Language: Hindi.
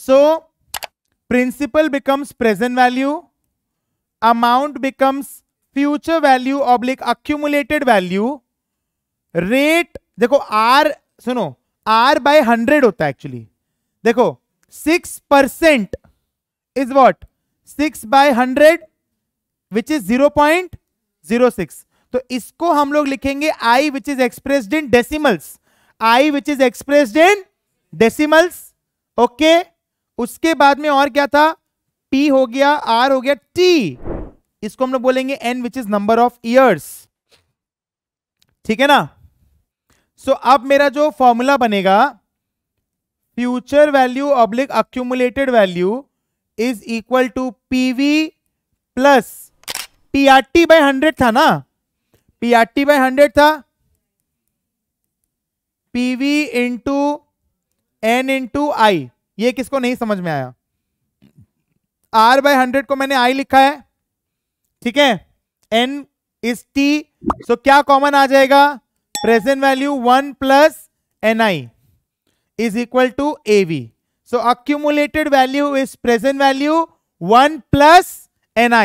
So principal becomes present value, amount becomes future value oblique accumulated value, rate देखो R सुनो R by 100 होता है एक्चुअली देखो six percent is what six by hundred which is zero point zero six तो इसको हम लोग लिखेंगे I which is expressed in decimals I which is expressed in decimals okay उसके बाद में और क्या था पी हो गया आर हो गया टी इसको हम लोग बोलेंगे N which is number of years ठीक है ना सो so, अब मेरा जो फॉर्मूला बनेगा future value oblique accumulated value is equal to V plus P R T by hundred था ना P R T by hundred था P V into N into I ये किसको नहीं समझ में आया आर बाय हंड्रेड को मैंने आई लिखा है ठीक है एन इज टी सो क्या कॉमन आ जाएगा present value one plus N I is equal to A V so accumulated value is present value one plus N I